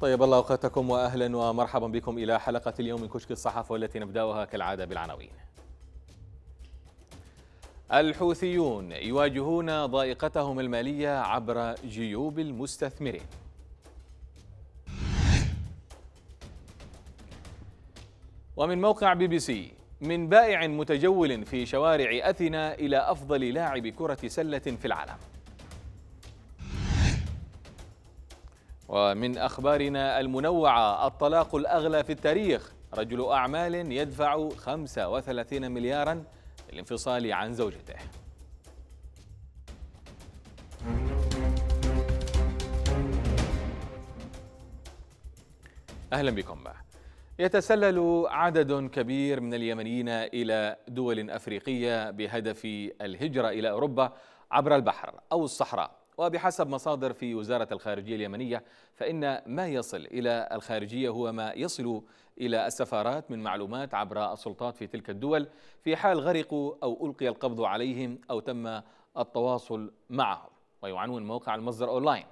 طيب الله اوقاتكم واهلا ومرحبا بكم الى حلقه اليوم من كشك الصحافه والتي نبداها كالعاده بالعناوين. الحوثيون يواجهون ضائقتهم الماليه عبر جيوب المستثمرين. ومن موقع بي بي سي من بائع متجول في شوارع اثينا الى افضل لاعب كره سله في العالم. ومن أخبارنا المنوعة الطلاق الأغلى في التاريخ رجل أعمال يدفع 35 مليارا للانفصال عن زوجته أهلا بكم يتسلل عدد كبير من اليمنيين إلى دول أفريقية بهدف الهجرة إلى أوروبا عبر البحر أو الصحراء وبحسب مصادر في وزارة الخارجية اليمنية فإن ما يصل إلى الخارجية هو ما يصل إلى السفارات من معلومات عبر السلطات في تلك الدول في حال غرقوا أو ألقي القبض عليهم أو تم التواصل معهم ويعنون موقع المصدر أونلاين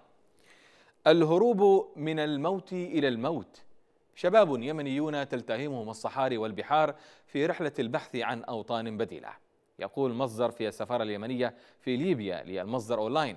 الهروب من الموت إلى الموت شباب يمنيون تلتهمهم الصحاري والبحار في رحلة البحث عن أوطان بديلة يقول مصدر في السفارة اليمنية في ليبيا للمصدر أونلاين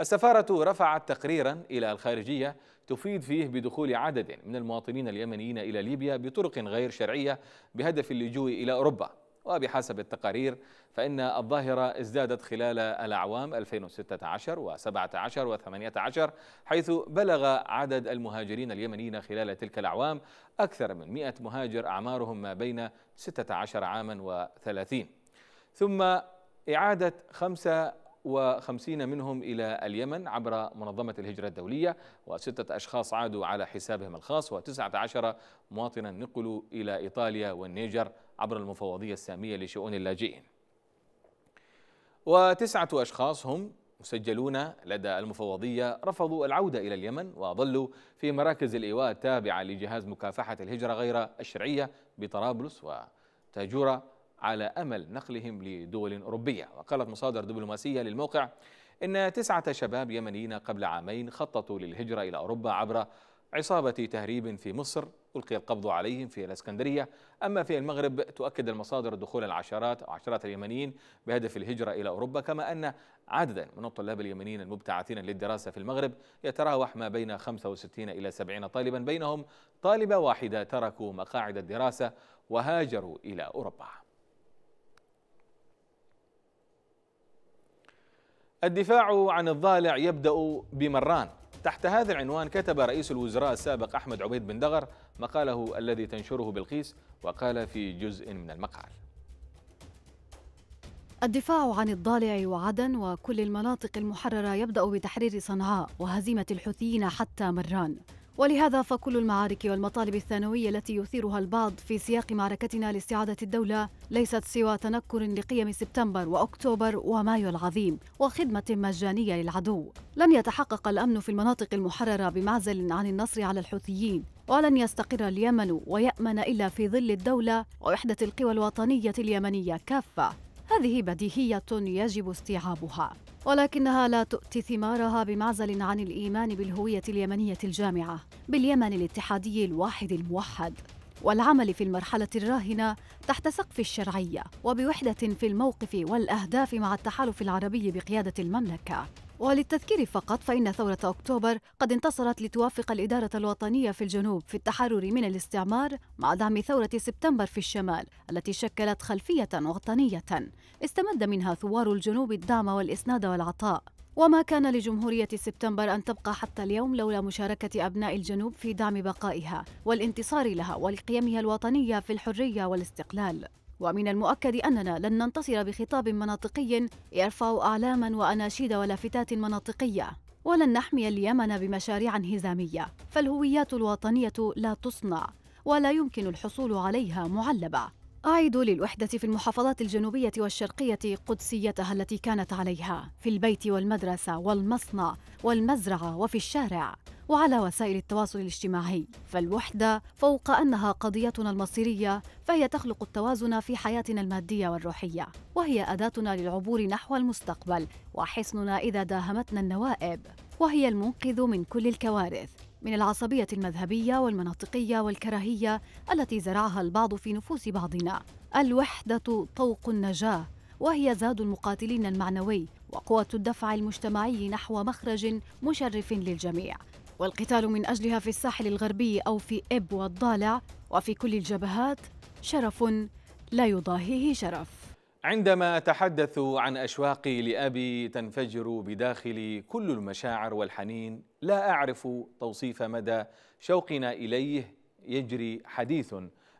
السفارة رفعت تقريرا إلى الخارجية تفيد فيه بدخول عدد من المواطنين اليمنيين إلى ليبيا بطرق غير شرعية بهدف اللجوء إلى أوروبا وبحسب التقارير فإن الظاهرة ازدادت خلال الأعوام 2016 و17 و18 حيث بلغ عدد المهاجرين اليمنيين خلال تلك الأعوام أكثر من 100 مهاجر أعمارهم ما بين 16 عاما و30 ثم إعادة خمسة وخمسين منهم إلى اليمن عبر منظمة الهجرة الدولية وستة أشخاص عادوا على حسابهم الخاص وتسعة عشر مواطنا نقلوا إلى إيطاليا والنيجر عبر المفوضية السامية لشؤون اللاجئين وتسعة أشخاص هم مسجلون لدى المفوضية رفضوا العودة إلى اليمن وظلوا في مراكز الإيواء التابعة لجهاز مكافحة الهجرة غير الشرعية بطرابلس وتاجورة على أمل نقلهم لدول أوروبية وقالت مصادر دبلوماسية للموقع إن تسعة شباب يمنيين قبل عامين خططوا للهجرة إلى أوروبا عبر عصابة تهريب في مصر ألقي القبض عليهم في الإسكندرية أما في المغرب تؤكد المصادر دخول العشرات أو عشرات اليمنيين بهدف الهجرة إلى أوروبا كما أن عددا من الطلاب اليمنيين المبتعثين للدراسة في المغرب يتراوح ما بين 65 إلى 70 طالبا بينهم طالبة واحدة تركوا مقاعد الدراسة وهاجروا إلى أوروبا الدفاع عن الضالع يبدأ بمران تحت هذا العنوان كتب رئيس الوزراء السابق أحمد عبيد بن دغر مقاله الذي تنشره بلقيس وقال في جزء من المقال الدفاع عن الضالع وعدن وكل المناطق المحررة يبدأ بتحرير صنعاء وهزيمة الحوثيين حتى مران ولهذا فكل المعارك والمطالب الثانوية التي يثيرها البعض في سياق معركتنا لاستعادة الدولة ليست سوى تنكر لقيم سبتمبر وأكتوبر ومايو العظيم وخدمة مجانية للعدو لن يتحقق الأمن في المناطق المحررة بمعزل عن النصر على الحوثيين ولن يستقر اليمن ويأمن إلا في ظل الدولة ووحدة القوى الوطنية اليمنية كافة هذه بديهية يجب استيعابها ولكنها لا تؤتي ثمارها بمعزل عن الإيمان بالهوية اليمنية الجامعة باليمن الاتحادي الواحد الموحد والعمل في المرحلة الراهنة تحت سقف الشرعية وبوحدة في الموقف والأهداف مع التحالف العربي بقيادة المملكة. وللتذكير فقط فإن ثورة أكتوبر قد انتصرت لتوافق الإدارة الوطنية في الجنوب في التحرر من الاستعمار مع دعم ثورة سبتمبر في الشمال التي شكلت خلفية وطنية استمد منها ثوار الجنوب الدعم والإسناد والعطاء وما كان لجمهورية سبتمبر أن تبقى حتى اليوم لولا مشاركة أبناء الجنوب في دعم بقائها والانتصار لها ولقيمها الوطنية في الحرية والاستقلال ومن المؤكد أننا لن ننتصر بخطاب مناطقي يرفع أعلاما وأناشيد ولافتات مناطقية ولن نحمي اليمن بمشاريع انهزامية فالهويات الوطنية لا تصنع ولا يمكن الحصول عليها معلبة أعيد للوحدة في المحافظات الجنوبية والشرقية قدسيتها التي كانت عليها في البيت والمدرسة والمصنع والمزرعة وفي الشارع وعلى وسائل التواصل الاجتماعي فالوحدة فوق أنها قضيتنا المصيرية فهي تخلق التوازن في حياتنا المادية والروحية وهي أداتنا للعبور نحو المستقبل وحصننا إذا داهمتنا النوائب وهي المنقذ من كل الكوارث من العصبية المذهبية والمناطقية والكراهية التي زرعها البعض في نفوس بعضنا. الوحدة طوق النجاة، وهي زاد المقاتلين المعنوي وقوة الدفع المجتمعي نحو مخرج مشرف للجميع. والقتال من أجلها في الساحل الغربي أو في إب والضالع وفي كل الجبهات شرف لا يضاهيه شرف. عندما أتحدث عن أشواقي لأبي تنفجر بداخلي كل المشاعر والحنين لا أعرف توصيف مدى شوقنا إليه يجري حديث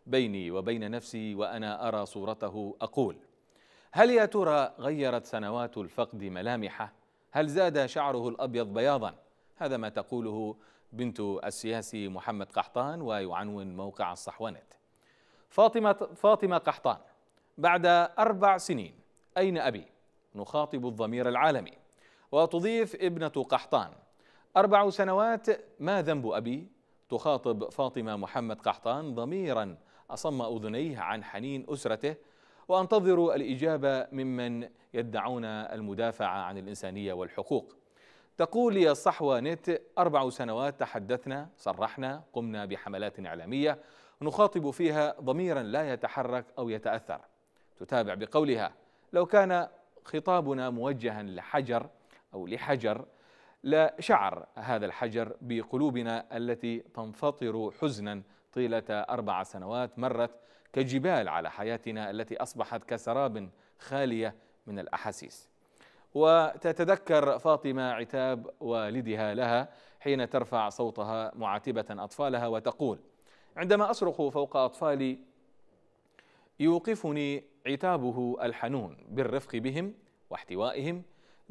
بيني وبين نفسي وأنا أرى صورته أقول هل يا ترى غيرت سنوات الفقد ملامحه؟ هل زاد شعره الأبيض بياضا؟ هذا ما تقوله بنت السياسي محمد قحطان ويعنون موقع الصحوانت فاطمة, فاطمة قحطان بعد أربع سنين أين أبي؟ نخاطب الضمير العالمي وتضيف ابنة قحطان أربع سنوات ما ذنب أبي؟ تخاطب فاطمة محمد قحطان ضميرا أصم أذنيه عن حنين أسرته وأنتظر الإجابة ممن يدعون المدافعة عن الإنسانية والحقوق تقول يا صحوة نت أربع سنوات تحدثنا صرحنا قمنا بحملات إعلامية نخاطب فيها ضميرا لا يتحرك أو يتأثر تتابع بقولها لو كان خطابنا موجها لحجر أو لحجر لشعر هذا الحجر بقلوبنا التي تنفطر حزنا طيلة أربع سنوات مرت كجبال على حياتنا التي أصبحت كسراب خالية من الأحاسيس وتتذكر فاطمة عتاب والدها لها حين ترفع صوتها معاتبة أطفالها وتقول عندما أصرخ فوق أطفالي يوقفني عتابه الحنون بالرفق بهم واحتوائهم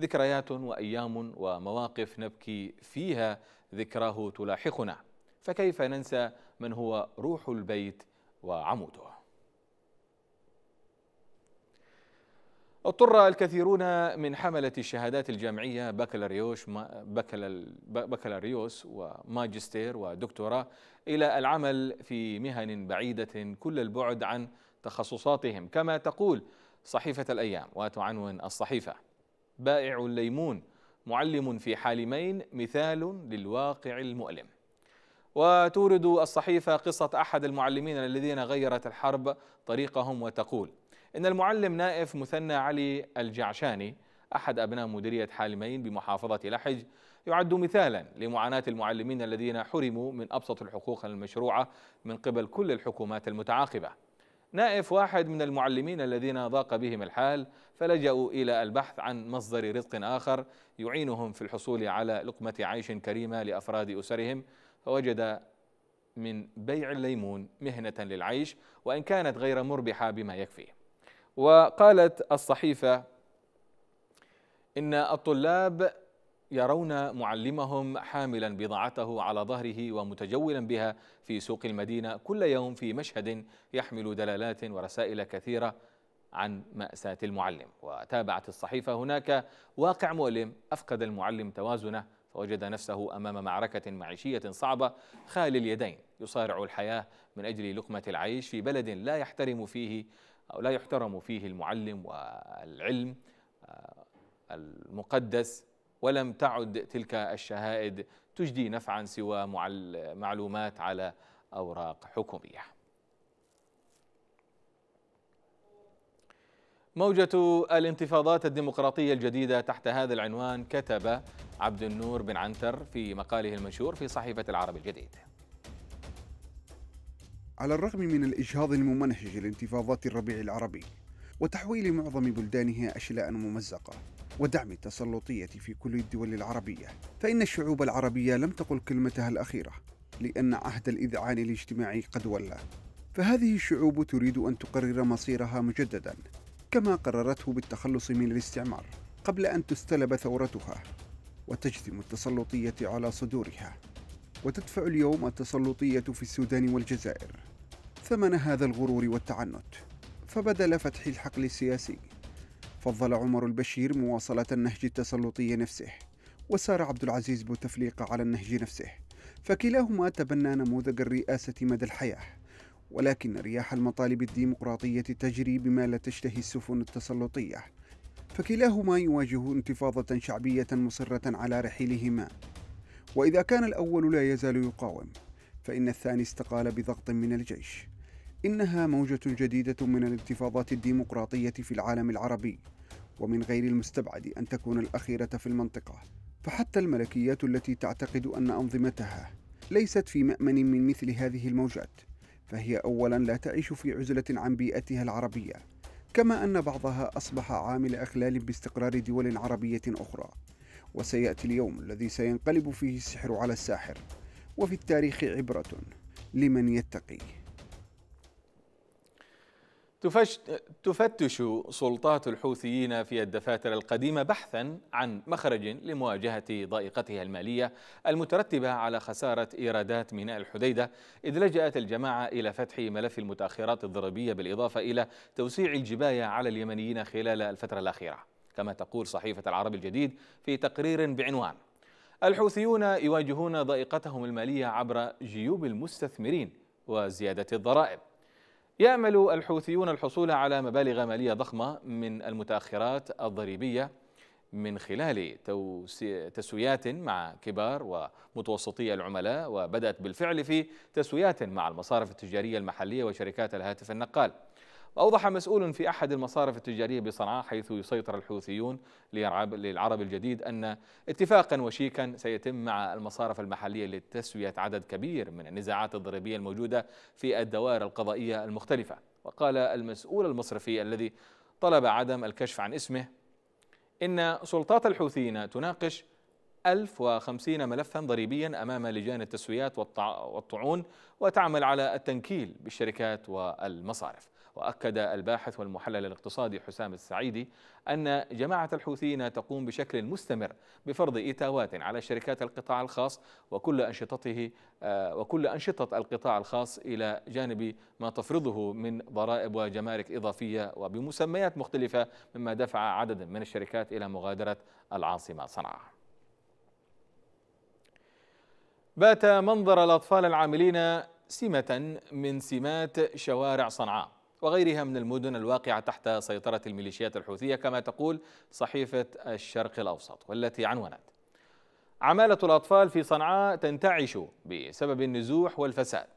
ذكريات وايام ومواقف نبكي فيها ذكراه تلاحقنا فكيف ننسى من هو روح البيت وعموده اضطر الكثيرون من حملة الشهادات الجامعية بكالوريوس بكالوريوس وماجستير ودكتوراه إلى العمل في مهن بعيدة كل البعد عن تخصصاتهم كما تقول صحيفة الأيام وتعنون الصحيفة بائع الليمون معلم في حالمين مثال للواقع المؤلم وتورد الصحيفة قصة أحد المعلمين الذين غيرت الحرب طريقهم وتقول إن المعلم نائف مثنى علي الجعشاني أحد أبناء مديرية حالمين بمحافظة لحج يعد مثالا لمعاناة المعلمين الذين حرموا من أبسط الحقوق المشروعة من قبل كل الحكومات المتعاقبة نائف واحد من المعلمين الذين ضاق بهم الحال فلجأوا إلى البحث عن مصدر رزق آخر يعينهم في الحصول على لقمة عيش كريمة لأفراد أسرهم فوجد من بيع الليمون مهنة للعيش وإن كانت غير مربحة بما يكفي وقالت الصحيفة إن الطلاب يرون معلمهم حاملا بضاعته على ظهره ومتجولا بها في سوق المدينة كل يوم في مشهد يحمل دلالات ورسائل كثيرة عن مأساة المعلم وتابعت الصحيفة هناك واقع مؤلم أفقد المعلم توازنه فوجد نفسه أمام معركة معيشية صعبة خالي اليدين يصارع الحياة من أجل لقمة العيش في بلد لا يحترم فيه أو لا يحترم فيه المعلم والعلم آه، المقدس ولم تعد تلك الشهائد تجدي نفعا سوى معلومات على أوراق حكومية موجة الانتفاضات الديمقراطية الجديدة تحت هذا العنوان كتب عبد النور بن عنتر في مقاله المنشور في صحيفة العرب الجديد على الرغم من الإجهاض الممنهج لانتفاضات الربيع العربي وتحويل معظم بلدانها أشلاء ممزقة ودعم التسلطية في كل الدول العربية فإن الشعوب العربية لم تقل كلمتها الأخيرة لأن عهد الإذعان الاجتماعي قد ولى فهذه الشعوب تريد أن تقرر مصيرها مجددا كما قررته بالتخلص من الاستعمار قبل أن تستلب ثورتها وتجثم التسلطية على صدورها وتدفع اليوم التسلطية في السودان والجزائر ثمن هذا الغرور والتعنت فبدل فتح الحقل السياسي فضل عمر البشير مواصلة النهج التسلطي نفسه وسار عبد العزيز بوتفليقة على النهج نفسه فكلاهما تبنى نموذج الرئاسة مدى الحياة ولكن رياح المطالب الديمقراطية تجري بما لا تشتهي السفن التسلطية فكلاهما يواجه انتفاضة شعبية مصرة على رحيلهما وإذا كان الأول لا يزال يقاوم فإن الثاني استقال بضغط من الجيش إنها موجة جديدة من الانتفاضات الديمقراطية في العالم العربي ومن غير المستبعد أن تكون الأخيرة في المنطقة فحتى الملكيات التي تعتقد أن أنظمتها ليست في مأمن من مثل هذه الموجات فهي أولا لا تعيش في عزلة عن بيئتها العربية كما أن بعضها أصبح عامل أخلال باستقرار دول عربية أخرى وسيأتي اليوم الذي سينقلب فيه السحر على الساحر وفي التاريخ عبرة لمن يتقي تفتش سلطات الحوثيين في الدفاتر القديمة بحثا عن مخرج لمواجهة ضائقتها المالية المترتبة على خسارة إيرادات ميناء الحديدة إذ لجأت الجماعة إلى فتح ملف المتأخرات الضريبية بالإضافة إلى توسيع الجباية على اليمنيين خلال الفترة الأخيرة كما تقول صحيفة العرب الجديد في تقرير بعنوان الحوثيون يواجهون ضائقتهم المالية عبر جيوب المستثمرين وزيادة الضرائب يأمل الحوثيون الحصول على مبالغ مالية ضخمة من المتأخرات الضريبية من خلال تسويات مع كبار ومتوسطي العملاء وبدأت بالفعل في تسويات مع المصارف التجارية المحلية وشركات الهاتف النقال وأوضح مسؤول في أحد المصارف التجارية بصنعاء حيث يسيطر الحوثيون للعرب الجديد أن اتفاقا وشيكا سيتم مع المصارف المحلية لتسوية عدد كبير من النزاعات الضريبية الموجودة في الدوائر القضائية المختلفة وقال المسؤول المصرفي الذي طلب عدم الكشف عن اسمه إن سلطات الحوثيين تناقش 1050 ملفا ضريبيا أمام لجان التسويات والطعون وتعمل على التنكيل بالشركات والمصارف وأكد الباحث والمحلل الاقتصادي حسام السعيدي أن جماعة الحوثيين تقوم بشكل مستمر بفرض إيتاوات على شركات القطاع الخاص وكل أنشطته آه، وكل أنشطة القطاع الخاص إلى جانب ما تفرضه من ضرائب وجمارك إضافية وبمسميات مختلفة مما دفع عددا من الشركات إلى مغادرة العاصمة صنعاء بات منظر الأطفال العاملين سمة من سمات شوارع صنعاء وغيرها من المدن الواقعة تحت سيطرة الميليشيات الحوثية كما تقول صحيفة الشرق الأوسط والتي عنونت عمالة الأطفال في صنعاء تنتعش بسبب النزوح والفساد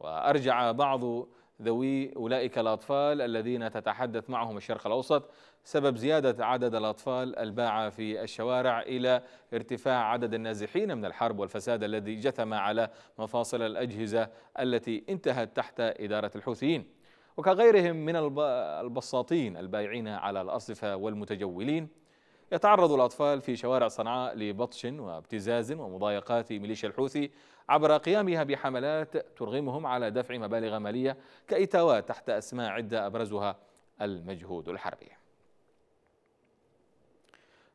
وأرجع بعض ذوي أولئك الأطفال الذين تتحدث معهم الشرق الأوسط سبب زيادة عدد الأطفال الباعة في الشوارع إلى ارتفاع عدد النازحين من الحرب والفساد الذي جثم على مفاصل الأجهزة التي انتهت تحت إدارة الحوثيين وكغيرهم من البساطين البائعين على الأرصفة والمتجولين يتعرض الأطفال في شوارع صنعاء لبطش وابتزاز ومضايقات ميليشيا الحوثي عبر قيامها بحملات ترغمهم على دفع مبالغ مالية كإتاوات تحت أسماء عدة أبرزها المجهود الحربي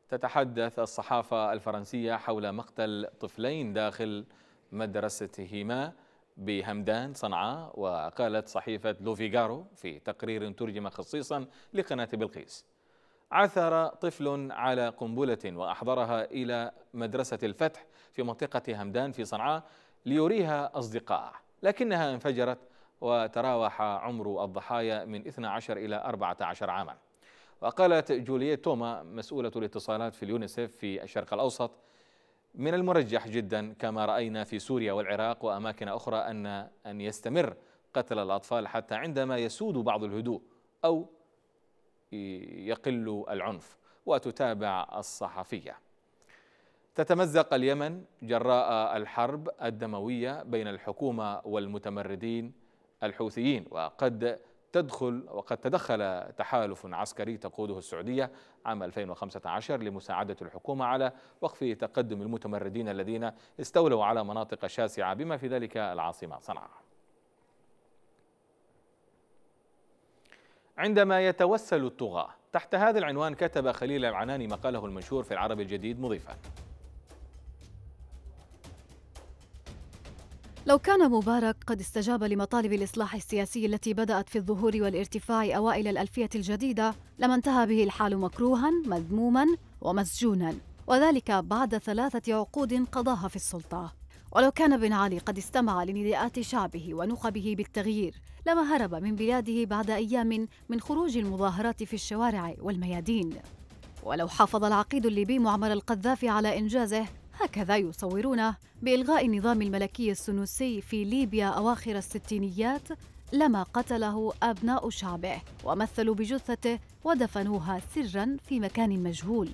تتحدث الصحافة الفرنسية حول مقتل طفلين داخل مدرستهما بهمدان صنعاء وقالت صحيفة لوفيغارو في تقرير ترجم خصيصا لقناة بلقيس عثر طفل على قنبلة وأحضرها إلى مدرسة الفتح في منطقة همدان في صنعاء ليريها أصدقاء لكنها انفجرت وتراوح عمر الضحايا من 12 إلى 14 عاما وقالت جولييت توما مسؤولة الاتصالات في اليونيسف في الشرق الأوسط من المرجح جدا كما راينا في سوريا والعراق واماكن اخرى ان ان يستمر قتل الاطفال حتى عندما يسود بعض الهدوء او يقل العنف وتتابع الصحفيه. تتمزق اليمن جراء الحرب الدمويه بين الحكومه والمتمردين الحوثيين وقد تدخل وقد تدخل تحالف عسكري تقوده السعودية عام 2015 لمساعدة الحكومة على وقف تقدم المتمردين الذين استولوا على مناطق شاسعة بما في ذلك العاصمة صنعاء عندما يتوسل الطغاة تحت هذا العنوان كتب خليل العناني مقاله المنشور في العرب الجديد مضيفا لو كان مبارك قد استجاب لمطالب الإصلاح السياسي التي بدأت في الظهور والارتفاع أوائل الألفية الجديدة لما انتهى به الحال مكروها مذموما ومسجونا وذلك بعد ثلاثة عقود قضاها في السلطة ولو كان بن علي قد استمع لنداءات شعبه ونخبه بالتغيير لما هرب من بلاده بعد أيام من خروج المظاهرات في الشوارع والميادين ولو حافظ العقيد الليبي معمر القذافي على إنجازه هكذا يصورونه بإلغاء النظام الملكي السنوسي في ليبيا أواخر الستينيات لما قتله أبناء شعبه ومثلوا بجثته ودفنوها سرا في مكان مجهول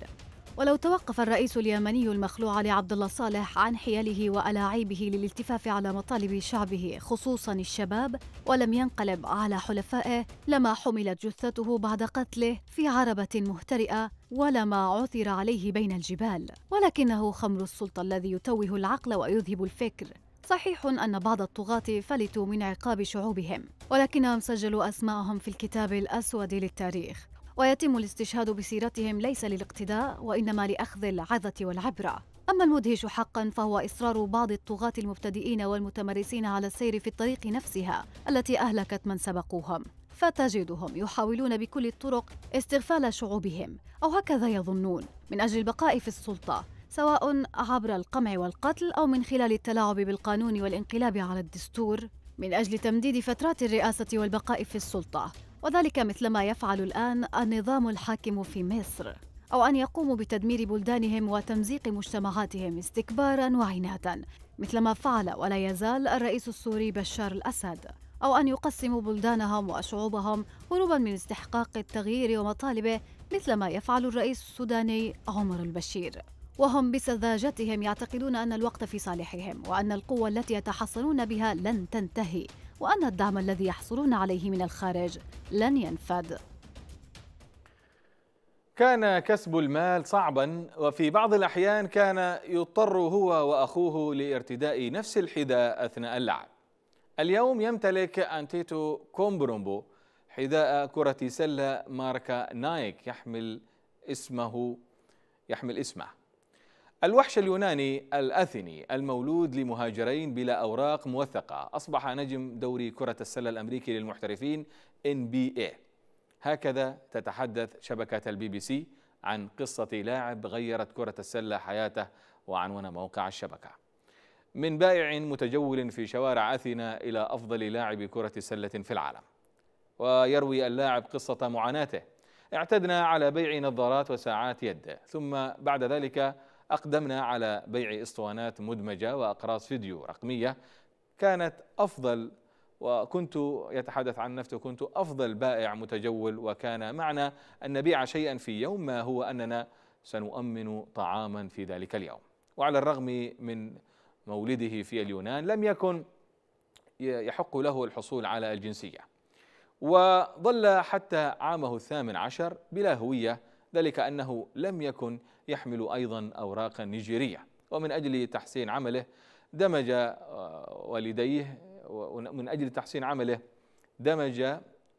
ولو توقف الرئيس اليمني المخلوع لعبد الله صالح عن حيله وألاعيبه للالتفاف على مطالب شعبه خصوصا الشباب ولم ينقلب على حلفائه لما حملت جثته بعد قتله في عربة مهترئة ولما عثر عليه بين الجبال ولكنه خمر السلطة الذي يتوه العقل ويذهب الفكر صحيح أن بعض الطغاة فلتوا من عقاب شعوبهم ولكنهم سجلوا أسماءهم في الكتاب الأسود للتاريخ ويتم الاستشهاد بسيرتهم ليس للاقتداء وإنما لأخذ العظة والعبرة أما المدهش حقا فهو إصرار بعض الطغاة المبتدئين والمتمرسين على السير في الطريق نفسها التي أهلكت من سبقوهم فتجدهم يحاولون بكل الطرق استغفال شعوبهم أو هكذا يظنون من أجل البقاء في السلطة سواء عبر القمع والقتل أو من خلال التلاعب بالقانون والانقلاب على الدستور من أجل تمديد فترات الرئاسة والبقاء في السلطة وذلك مثلما يفعل الآن النظام الحاكم في مصر أو أن يقوموا بتدمير بلدانهم وتمزيق مجتمعاتهم استكبارا وعنادا مثلما فعل ولا يزال الرئيس السوري بشار الأسد أو أن يقسموا بلدانهم وشعوبهم هروبا من استحقاق التغيير ومطالبه مثلما يفعل الرئيس السوداني عمر البشير وهم بسذاجتهم يعتقدون أن الوقت في صالحهم وأن القوة التي يتحصنون بها لن تنتهي وأن الدعم الذي يحصلون عليه من الخارج لن ينفد كان كسب المال صعبا وفي بعض الأحيان كان يضطر هو وأخوه لارتداء نفس الحذاء أثناء اللعب اليوم يمتلك أنتيتو كومبرومبو حذاء كرة سلة ماركة نايك يحمل اسمه يحمل اسمه الوحش اليوناني الأثني المولود لمهاجرين بلا أوراق موثقة أصبح نجم دوري كرة السلة الأمريكي للمحترفين NBA هكذا تتحدث شبكة البي بي سي عن قصة لاعب غيرت كرة السلة حياته وعنون موقع الشبكة من بائع متجول في شوارع أثينا إلى أفضل لاعب كرة سلة في العالم ويروي اللاعب قصة معاناته اعتدنا على بيع نظارات وساعات يد ثم بعد ذلك أقدمنا على بيع اسطوانات مدمجة وأقراص فيديو رقمية كانت أفضل وكنت يتحدث عن نفسه كنت أفضل بائع متجول وكان معنا أن نبيع شيئا في يوم ما هو أننا سنؤمن طعاما في ذلك اليوم وعلى الرغم من مولده في اليونان لم يكن يحق له الحصول على الجنسية وظل حتى عامه الثامن عشر بلا هوية ذلك أنه لم يكن يحمل أيضا أوراقا نيجيرية ومن أجل تحسين عمله دمج آه، والديه من أجل تحسين عمله دمج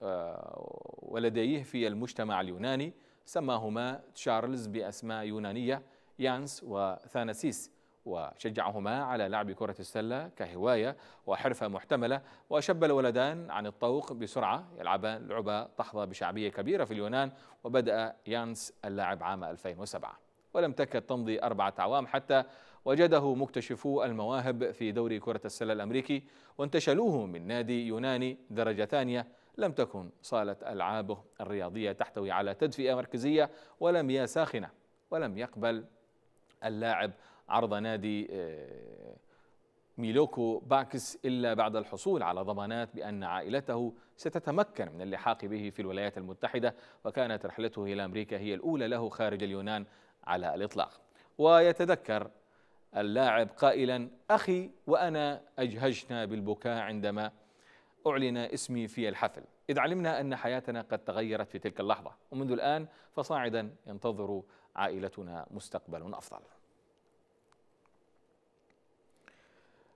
آه، ولديه في المجتمع اليوناني سماهما تشارلز بأسماء يونانية يانس وثانسيس وشجعهما على لعب كرة السلة كهواية وحرفة محتملة وشب الولدان عن الطوق بسرعة يلعبان لعبة تحظى بشعبية كبيرة في اليونان وبدأ يانس اللاعب عام 2007 ولم تكد تمضي أربعة أعوام حتى وجده مكتشفو المواهب في دوري كرة السلة الأمريكي وانتشلوه من نادي يوناني درجة ثانية لم تكن صالة ألعابه الرياضية تحتوي على تدفئة مركزية ولم يا ساخنة ولم يقبل اللاعب عرض نادي آه، ميلوكو باكس إلا بعد الحصول على ضمانات بأن عائلته ستتمكن من اللحاق به في الولايات المتحدة وكانت رحلته إلى أمريكا هي الأولى له خارج اليونان على الإطلاق ويتذكر اللاعب قائلا أخي وأنا أجهجنا بالبكاء عندما أعلن اسمي في الحفل إذ علمنا أن حياتنا قد تغيرت في تلك اللحظة ومنذ الآن فصاعدا ينتظر عائلتنا مستقبل أفضل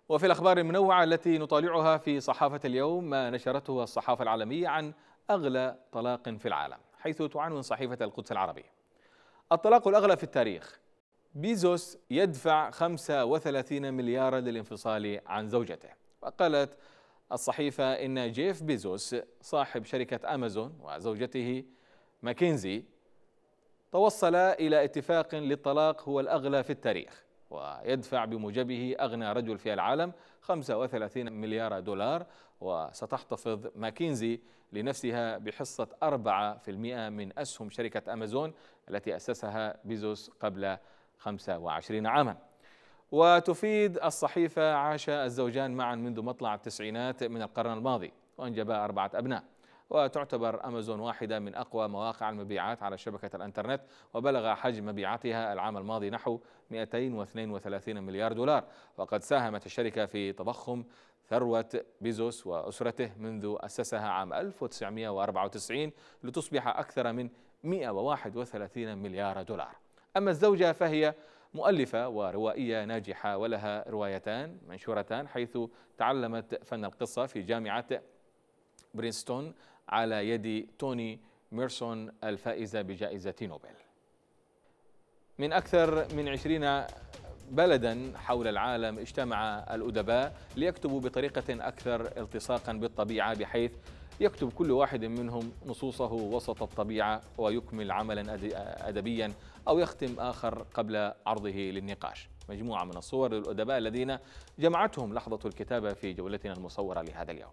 وفي الأخبار المنوعة التي نطالعها في صحافة اليوم ما نشرته الصحافة العالمية عن أغلى طلاق في العالم حيث تعنون صحيفة القدس العربية الطلاق الأغلى في التاريخ بيزوس يدفع 35 مليار للانفصال عن زوجته وقالت الصحيفة إن جيف بيزوس صاحب شركة أمازون وزوجته ماكنزي توصلا إلى اتفاق للطلاق هو الأغلى في التاريخ ويدفع بموجبه أغنى رجل في العالم 35 مليار دولار وستحتفظ ماكينزي لنفسها بحصة 4% من أسهم شركة أمازون التي أسسها بيزوس قبل 25 عاما وتفيد الصحيفة عاش الزوجان معا منذ مطلع التسعينات من القرن الماضي وأنجبا أربعة أبناء وتعتبر أمازون واحدة من أقوى مواقع المبيعات على شبكة الأنترنت وبلغ حجم مبيعاتها العام الماضي نحو 232 مليار دولار وقد ساهمت الشركة في تضخم ثروة بيزوس وأسرته منذ أسسها عام 1994 لتصبح أكثر من 131 مليار دولار أما الزوجة فهي مؤلفة وروائية ناجحة ولها روايتان منشورتان حيث تعلمت فن القصة في جامعة برينستون على يد توني ميرسون الفائزة بجائزة نوبل من أكثر من عشرين بلدا حول العالم اجتمع الأدباء ليكتبوا بطريقة أكثر التصاقا بالطبيعة بحيث يكتب كل واحد منهم نصوصه وسط الطبيعة ويكمل عملا أدبيا أو يختم آخر قبل عرضه للنقاش مجموعة من الصور للأدباء الذين جمعتهم لحظة الكتابة في جولتنا المصورة لهذا اليوم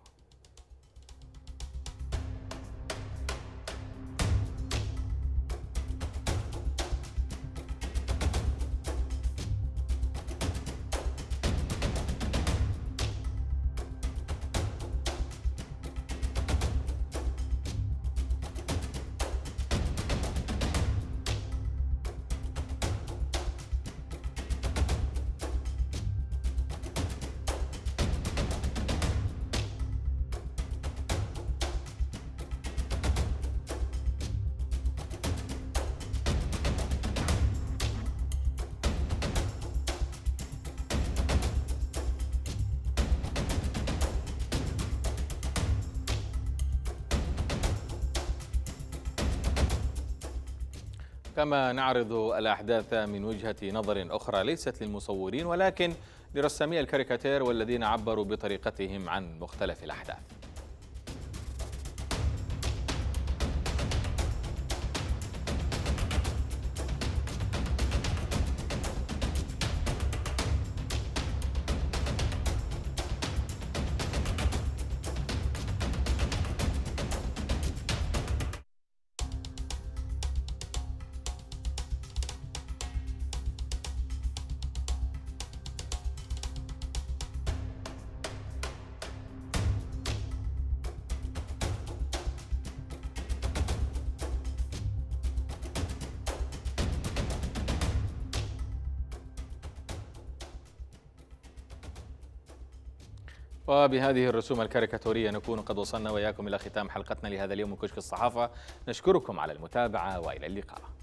كما نعرض الأحداث من وجهة نظر أخرى ليست للمصورين ولكن لرسامي الكاريكاتير والذين عبروا بطريقتهم عن مختلف الأحداث وبهذه الرسوم الكاريكاتورية نكون قد وصلنا وإياكم إلى ختام حلقتنا لهذا اليوم من كشك الصحافة نشكركم على المتابعة وإلى اللقاء